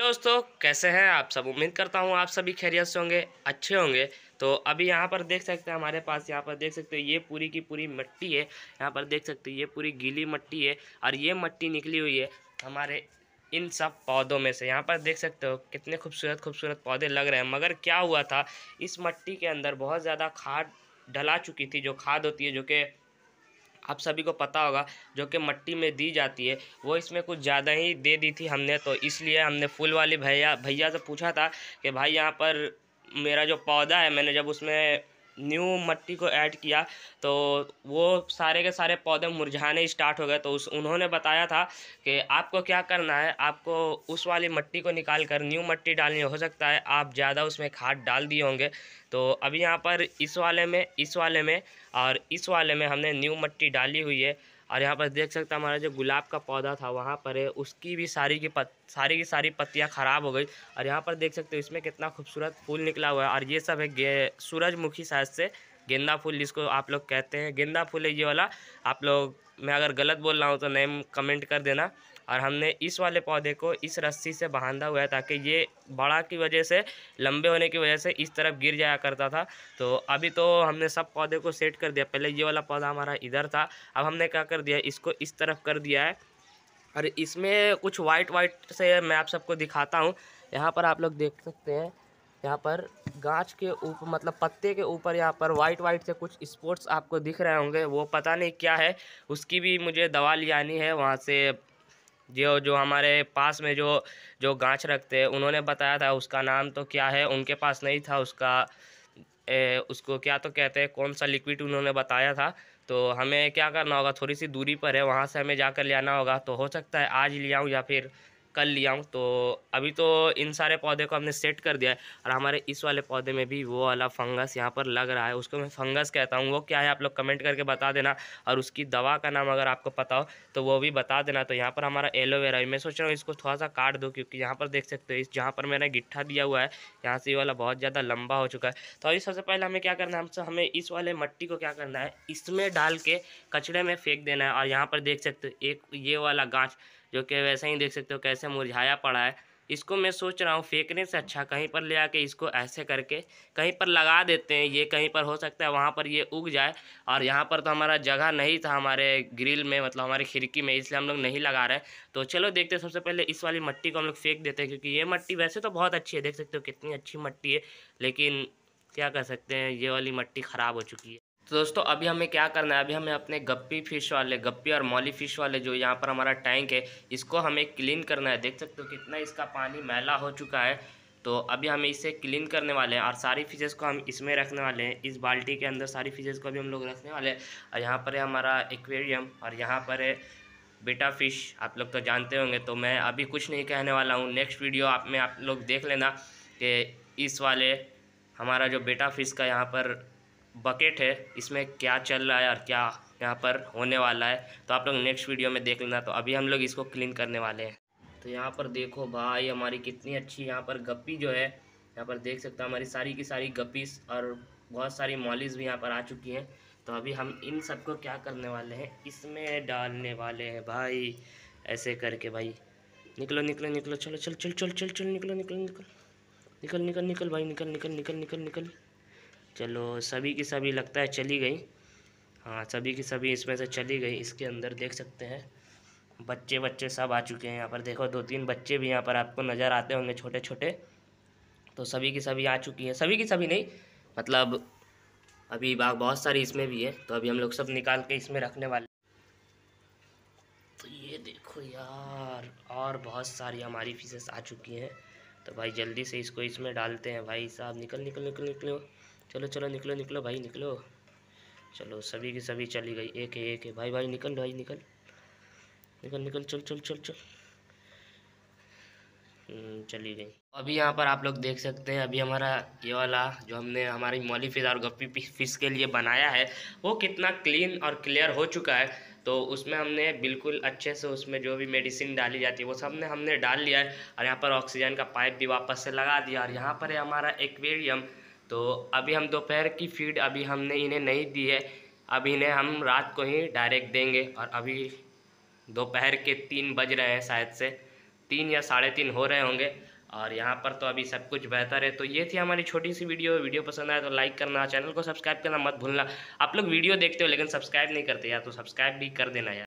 दोस्तों कैसे हैं आप सब उम्मीद करता हूँ आप सभी खैरियत से होंगे अच्छे होंगे तो अभी यहाँ पर देख सकते हैं हमारे पास यहाँ पर देख सकते हो ये पूरी की पूरी मिट्टी है यहाँ पर देख सकते हो ये पूरी गीली मिट्टी है और ये मिट्टी निकली हुई है हमारे इन सब पौधों में से यहाँ पर देख सकते हो कितने खूबसूरत खूबसूरत पौधे लग रहे हैं मगर क्या हुआ था इस मिट्टी के अंदर बहुत ज़्यादा खाद डला चुकी थी जो खाद होती है जो कि आप सभी को पता होगा जो कि मट्टी में दी जाती है वो इसमें कुछ ज़्यादा ही दे दी थी हमने तो इसलिए हमने फूल वाले भैया भैया से पूछा था कि भाई यहाँ पर मेरा जो पौधा है मैंने जब उसमें न्यू मट्टी को ऐड किया तो वो सारे के सारे पौधे मुरझाने स्टार्ट हो गए तो उस उन्होंने बताया था कि आपको क्या करना है आपको उस वाली मट्टी को निकाल कर न्यू मट्टी डालनी हो सकता है आप ज़्यादा उसमें खाद डाल दिए होंगे तो अभी यहाँ पर इस वाले में इस वाले में और इस वाले में हमने न्यू मट्टी डाली हुई है और यहाँ पर देख सकते हैं हमारा जो गुलाब का पौधा था वहाँ पर है उसकी भी सारी की पत सारी की सारी पत्तियाँ ख़राब हो गई और यहाँ पर देख सकते हो इसमें कितना खूबसूरत फूल निकला हुआ है और ये सब है सूरजमुखी साइज से गेंदा फूल जिसको आप लोग कहते हैं गेंदा फूल है ये वाला आप लोग मैं अगर गलत बोल रहा हूँ तो नेम कमेंट कर देना और हमने इस वाले पौधे को इस रस्सी से बांधा हुआ है ताकि ये बड़ा की वजह से लंबे होने की वजह से इस तरफ गिर जाया करता था तो अभी तो हमने सब पौधे को सेट कर दिया पहले ये वाला पौधा हमारा इधर था अब हमने क्या कर दिया इसको इस तरफ कर दिया है और इसमें कुछ वाइट वाइट से मैं आप सबको दिखाता हूँ यहाँ पर आप लोग देख सकते हैं यहाँ पर गाछ के ऊपर मतलब पत्ते के ऊपर यहाँ पर वाइट वाइट से कुछ स्पॉट्स आपको दिख रहे होंगे वो पता नहीं क्या है उसकी भी मुझे दवा ले आनी है वहाँ से जो जो हमारे पास में जो जो गाँच रखते हैं उन्होंने बताया था उसका नाम तो क्या है उनके पास नहीं था उसका ए, उसको क्या तो कहते हैं कौन सा लिक्विड उन्होंने बताया था तो हमें क्या करना होगा थोड़ी सी दूरी पर है वहाँ से हमें जाकर ले आना होगा तो हो सकता है आज ले आऊँ या फिर कर लिया हूँ तो अभी तो इन सारे पौधे को हमने सेट कर दिया है और हमारे इस वाले पौधे में भी वो वाला फंगस यहाँ पर लग रहा है उसको मैं फंगस कहता हूँ वो क्या है आप लोग कमेंट करके बता देना और उसकी दवा का नाम अगर आपको पता हो तो वो भी बता देना तो यहाँ पर हमारा एलोवेरा मैं सोच रहा हूँ इसको थोड़ा सा काट दो क्योंकि यहाँ पर देख सकते हो इस जहाँ पर मैंने गिट्ठा दिया हुआ है यहाँ से ये वाला बहुत ज़्यादा लंबा हो चुका है तो अभी सबसे पहले हमें क्या करना है हमें इस वाले मट्टी को क्या करना है इसमें डाल के कचड़े में फेंक देना है और यहाँ पर देख सकते हो एक ये वाला गाँच जो कि वैसे ही देख सकते हो कैसे मुरझाया पड़ा है इसको मैं सोच रहा हूँ फेंकने से अच्छा कहीं पर ले आके इसको ऐसे करके कहीं पर लगा देते हैं ये कहीं पर हो सकता है वहाँ पर ये उग जाए और यहाँ पर तो हमारा जगह नहीं था हमारे ग्रिल में मतलब हमारे खिड़की में इसलिए हम लोग नहीं लगा रहे तो चलो देखते हैं सबसे पहले इस वाली मट्टी को हम लोग फेंक देते हैं क्योंकि ये मट्टी वैसे तो बहुत अच्छी है देख सकते हो कितनी अच्छी मट्टी है लेकिन क्या कर सकते हैं ये वाली मट्टी ख़राब हो चुकी है तो दोस्तों अभी हमें क्या करना है अभी हमें अपने गप्पी फिश वाले गप्पी और मौली फिश वाले जो यहाँ पर हमारा टैंक है इसको हमें क्लीन करना है देख सकते हो कितना इसका पानी मैला हो चुका है तो अभी हमें इसे क्लीन करने वाले हैं और सारी फिशेज़ को हम इसमें रखने वाले हैं इस बाल्टी के अंदर सारी फिशेज़ को भी हम लोग रखने वाले हैं और यहाँ पर है हमारा एक्वेरियम और यहाँ पर है बेटा फ़िश आप लोग तो जानते होंगे तो मैं अभी कुछ नहीं कहने वाला हूँ नेक्स्ट वीडियो आप में आप लोग देख लेना कि इस वाले हमारा जो बेटा फ़िश का यहाँ पर बकेट है इसमें क्या चल रहा है और क्या यहाँ पर होने वाला है तो आप लोग नेक्स्ट वीडियो में देख लेना तो अभी हम लोग इसको क्लीन करने वाले हैं तो यहाँ पर देखो भाई हमारी कितनी अच्छी यहाँ पर गप्पी जो है यहाँ पर देख सकते हो हमारी सारी की सारी गप्पीस और बहुत सारी मॉलिस भी यहाँ पर आ चुकी हैं तो अभी हम इन सब को क्या करने वाले हैं इसमें डालने वाले हैं भाई ऐसे करके भाई निकलो निकलो निकलो चलो चल चल चल चल चल निकलो निकलो निकल निकल निकल निकल भाई निकल निकल निकल निकल निकल चलो सभी की सभी लगता है चली गई हाँ सभी की सभी इसमें से चली गई इसके अंदर देख सकते हैं बच्चे बच्चे सब आ चुके हैं यहाँ पर देखो दो तीन बच्चे भी यहाँ पर आपको नज़र आते होंगे छोटे छोटे तो सभी की सभी आ चुकी हैं सभी की सभी नहीं मतलब अभी बहुत सारी इसमें भी है तो अभी हम लोग सब निकाल के इसमें रखने वाले तो ये देखो यार और बहुत सारी हमारी फीसेस आ चुकी हैं तो भाई जल्दी से इसको इसमें डालते हैं भाई साहब निकल निकल निकल निकल, निकल। चलो चलो निकलो निकलो भाई निकलो चलो सभी की सभी चली गई एक है एक है भाई भाई निकल भाई निकल निकल निकल चल चल चल चल हम्म, चली गई अभी यहाँ पर आप लोग देख सकते हैं अभी हमारा ये वाला जो हमने हमारी मौली फिज और गप्पी फिश के लिए बनाया है वो कितना क्लीन और क्लियर हो चुका है तो उसमें हमने बिल्कुल अच्छे से उसमें जो भी मेडिसिन डाली जाती है वो सब ने हमने डाल लिया है और यहाँ पर ऑक्सीजन का पाइप भी वापस से लगा दिया और यहाँ पर है हमारा एक्वेरियम तो अभी हम दोपहर की फीड अभी हमने इन्हें नहीं दी है अब इन्हें हम रात को ही डायरेक्ट देंगे और अभी दोपहर के तीन बज रहे हैं शायद से तीन या साढ़े तीन हो रहे होंगे और यहाँ पर तो अभी सब कुछ बेहतर है तो ये थी हमारी छोटी सी वीडियो वीडियो पसंद आए तो लाइक करना चैनल को सब्सक्राइब करना मत भूलना आप लोग वीडियो देखते हो लेकिन सब्सक्राइब नहीं करते यार तो सब्सक्राइब भी कर देना यार